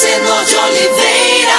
de Oliveira.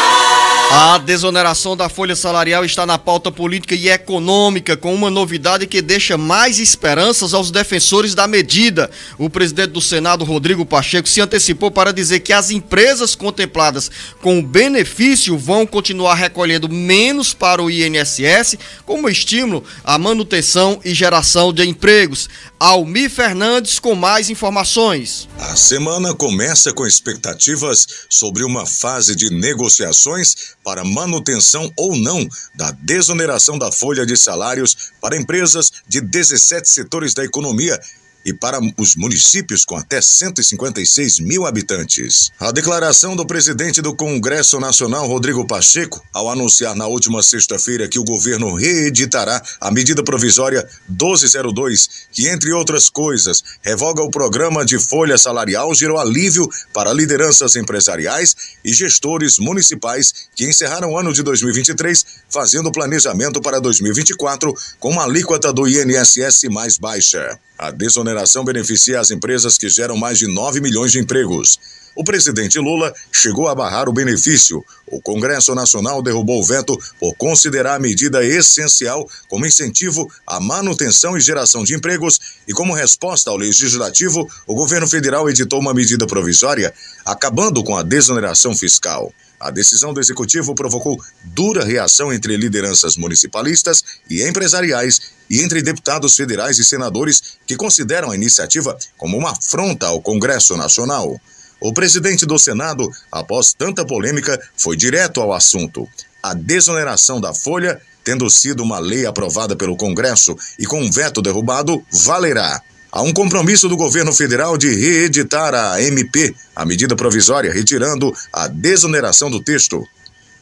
A desoneração da folha salarial está na pauta política e econômica, com uma novidade que deixa mais esperanças aos defensores da medida. O presidente do Senado, Rodrigo Pacheco, se antecipou para dizer que as empresas contempladas com o benefício vão continuar recolhendo menos para o INSS, como estímulo à manutenção e geração de empregos. Almi Fernandes com mais informações. A semana começa com expectativas sobre uma fase de negociações para manutenção ou não da desoneração da folha de salários para empresas de 17 setores da economia e para os municípios com até 156 mil habitantes. A declaração do presidente do Congresso Nacional, Rodrigo Pacheco, ao anunciar na última sexta-feira que o governo reeditará a medida provisória 1202, que, entre outras coisas, revoga o programa de folha salarial, gerou alívio para lideranças empresariais e gestores municipais que encerraram o ano de 2023 fazendo planejamento para 2024 com uma alíquota do INSS mais baixa. A desoneração desoneração beneficia as empresas que geram mais de 9 milhões de empregos. O presidente Lula chegou a barrar o benefício. O Congresso Nacional derrubou o veto por considerar a medida essencial como incentivo à manutenção e geração de empregos e como resposta ao legislativo, o governo federal editou uma medida provisória acabando com a desoneração fiscal. A decisão do executivo provocou dura reação entre lideranças municipalistas e empresariais e entre deputados federais e senadores que consideram a iniciativa como uma afronta ao Congresso Nacional. O presidente do Senado, após tanta polêmica, foi direto ao assunto a desoneração da folha, tendo sido uma lei aprovada pelo Congresso e com um veto derrubado, valerá. Há um compromisso do governo federal de reeditar a MP, a medida provisória, retirando a desoneração do texto.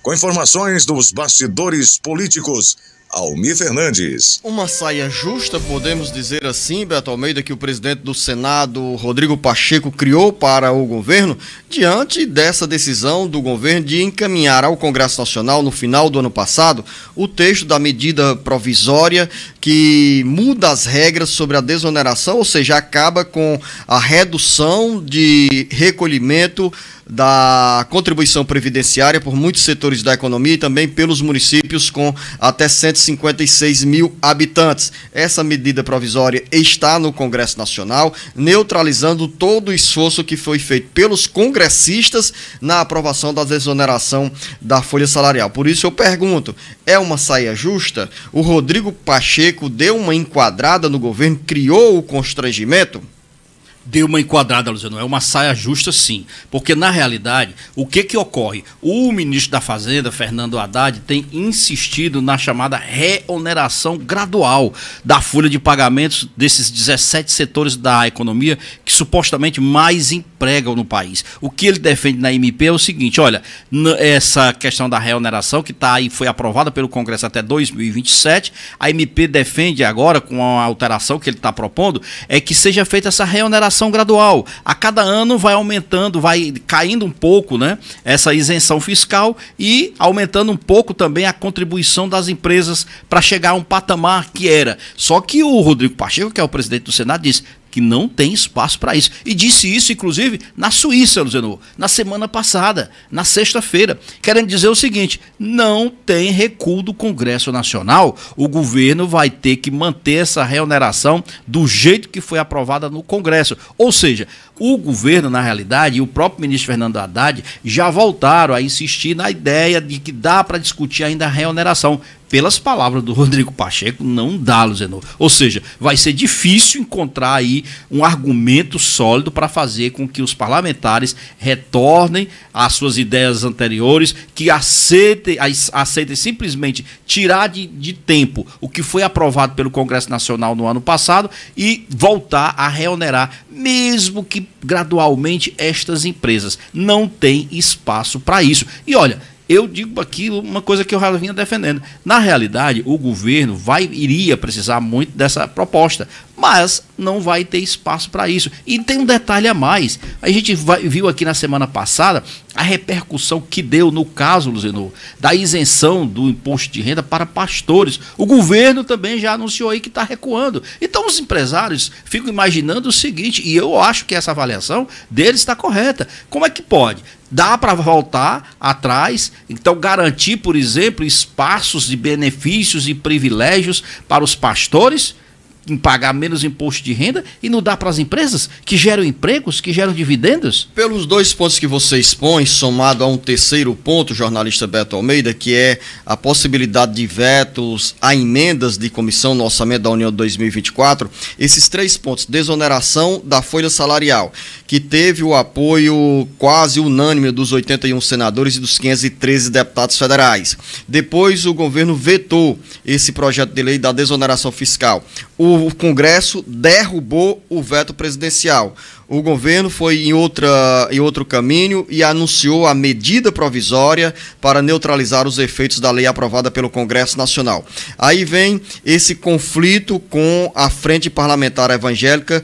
Com informações dos bastidores políticos, Almi Fernandes. Uma saia justa, podemos dizer assim, Beto Almeida, que o presidente do Senado, Rodrigo Pacheco, criou para o governo, diante dessa decisão do governo de encaminhar ao Congresso Nacional, no final do ano passado, o texto da medida provisória que muda as regras sobre a desoneração, ou seja, acaba com a redução de recolhimento da contribuição previdenciária por muitos setores da economia e também pelos municípios com até 150 56 mil habitantes. Essa medida provisória está no Congresso Nacional, neutralizando todo o esforço que foi feito pelos congressistas na aprovação da desoneração da folha salarial. Por isso eu pergunto: é uma saia justa? O Rodrigo Pacheco deu uma enquadrada no governo, criou o constrangimento? Deu uma enquadrada, Luciano. É uma saia justa, sim. Porque, na realidade, o que, que ocorre? O ministro da Fazenda, Fernando Haddad, tem insistido na chamada reoneração gradual da folha de pagamentos desses 17 setores da economia que supostamente mais empregam no país. O que ele defende na MP é o seguinte: olha, essa questão da reoneração, que tá aí, foi aprovada pelo Congresso até 2027, a MP defende agora, com a alteração que ele está propondo, é que seja feita essa reoneração reoneração gradual. A cada ano vai aumentando, vai caindo um pouco né, essa isenção fiscal e aumentando um pouco também a contribuição das empresas para chegar a um patamar que era. Só que o Rodrigo Pacheco, que é o presidente do Senado, disse: que não tem espaço para isso. E disse isso, inclusive, na Suíça, Luzenor, na semana passada, na sexta-feira, querendo dizer o seguinte: não tem recuo do Congresso Nacional, o governo vai ter que manter essa reoneração do jeito que foi aprovada no Congresso. Ou seja, o governo, na realidade, e o próprio ministro Fernando Haddad já voltaram a insistir na ideia de que dá para discutir ainda a reoneração. Pelas palavras do Rodrigo Pacheco, não dá, luzeno Ou seja, vai ser difícil encontrar aí um argumento sólido para fazer com que os parlamentares retornem às suas ideias anteriores, que aceitem, aceitem simplesmente tirar de, de tempo o que foi aprovado pelo Congresso Nacional no ano passado e voltar a reonerar, mesmo que gradualmente estas empresas. Não tem espaço para isso. E olha, eu digo aqui uma coisa que eu já vinha defendendo. Na realidade, o governo vai iria precisar muito dessa proposta, mas não vai ter espaço para isso. E tem um detalhe a mais. A gente vai, viu aqui na semana passada a repercussão que deu no caso, Luzeno, da isenção do imposto de renda para pastores. O governo também já anunciou aí que está recuando. Então os empresários ficam imaginando o seguinte, e eu acho que essa avaliação deles está correta. Como é que pode? Dá para voltar atrás, então garantir, por exemplo, espaços de benefícios e privilégios para os pastores em pagar menos imposto de renda e não dá para as empresas que geram empregos, que geram dividendos? Pelos dois pontos que você expõe, somado a um terceiro ponto, jornalista Beto Almeida, que é a possibilidade de vetos a emendas de comissão no orçamento da União 2024, esses três pontos, desoneração da folha salarial, que teve o apoio quase unânime dos 81 senadores e dos 513 deputados federais. Depois o governo vetou esse projeto de lei da desoneração fiscal. O o Congresso derrubou o veto presidencial. O governo foi em, outra, em outro caminho e anunciou a medida provisória para neutralizar os efeitos da lei aprovada pelo Congresso Nacional. Aí vem esse conflito com a Frente Parlamentar Evangélica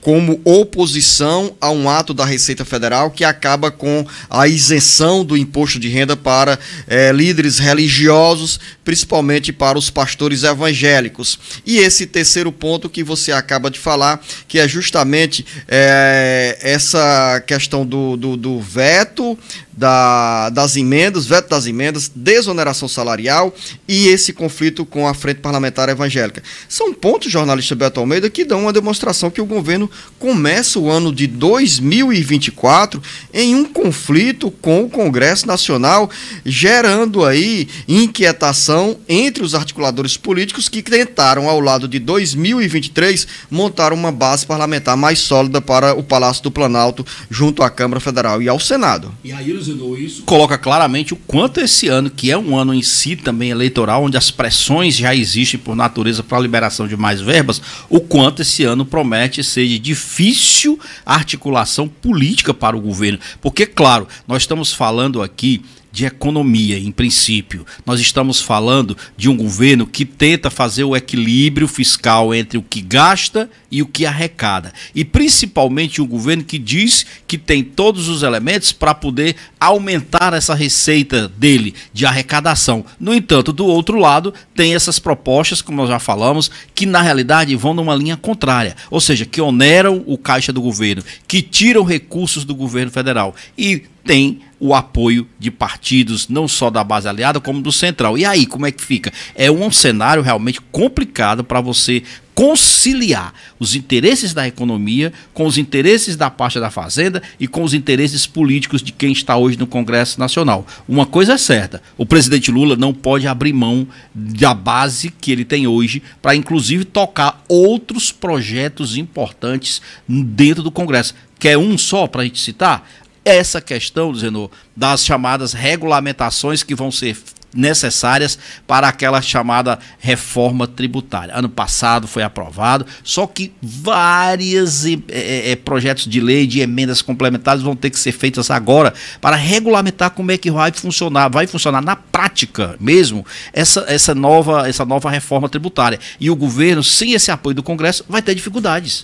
como oposição a um ato da Receita Federal que acaba com a isenção do imposto de renda para é, líderes religiosos, principalmente para os pastores evangélicos. E esse terceiro ponto que você acaba de falar, que é justamente é, essa questão do, do, do veto da, das emendas, veto das emendas, desoneração salarial e esse conflito com a Frente Parlamentar Evangélica. São pontos, jornalista Beto Almeida, que dão uma demonstração que o governo começa o ano de 2024 em um conflito com o Congresso Nacional, gerando aí inquietação entre os articuladores políticos que tentaram, ao lado de 2023, montar uma base parlamentar mais sólida para o Palácio do Planalto junto à Câmara Federal e ao Senado. E aí os isso. Coloca claramente o quanto esse ano, que é um ano em si também eleitoral, onde as pressões já existem por natureza para a liberação de mais verbas, o quanto esse ano promete ser de difícil articulação política para o governo. Porque, claro, nós estamos falando aqui de economia, em princípio. Nós estamos falando de um governo que tenta fazer o equilíbrio fiscal entre o que gasta e o que arrecada. E principalmente um governo que diz que tem todos os elementos para poder aumentar essa receita dele de arrecadação. No entanto, do outro lado, tem essas propostas, como nós já falamos, que na realidade vão numa linha contrária, ou seja, que oneram o caixa do governo, que tiram recursos do governo federal e tem o apoio de partidos, não só da base aliada, como do central. E aí, como é que fica? É um cenário realmente complicado para você conciliar os interesses da economia com os interesses da parte da fazenda e com os interesses políticos de quem está hoje no Congresso Nacional. Uma coisa é certa, o presidente Lula não pode abrir mão da base que ele tem hoje para inclusive tocar outros projetos importantes dentro do Congresso. Quer um só para a gente citar? essa questão, Zenô, das chamadas regulamentações que vão ser necessárias para aquela chamada reforma tributária. Ano passado foi aprovado, só que vários é, eh, é, eh, eh, projetos de lei, de emendas complementares vão ter que ser feitas agora para regulamentar como é que vai funcionar, vai funcionar na prática mesmo essa, essa, nova, essa nova reforma tributária. E o governo, sem esse apoio do Congresso, vai ter dificuldades.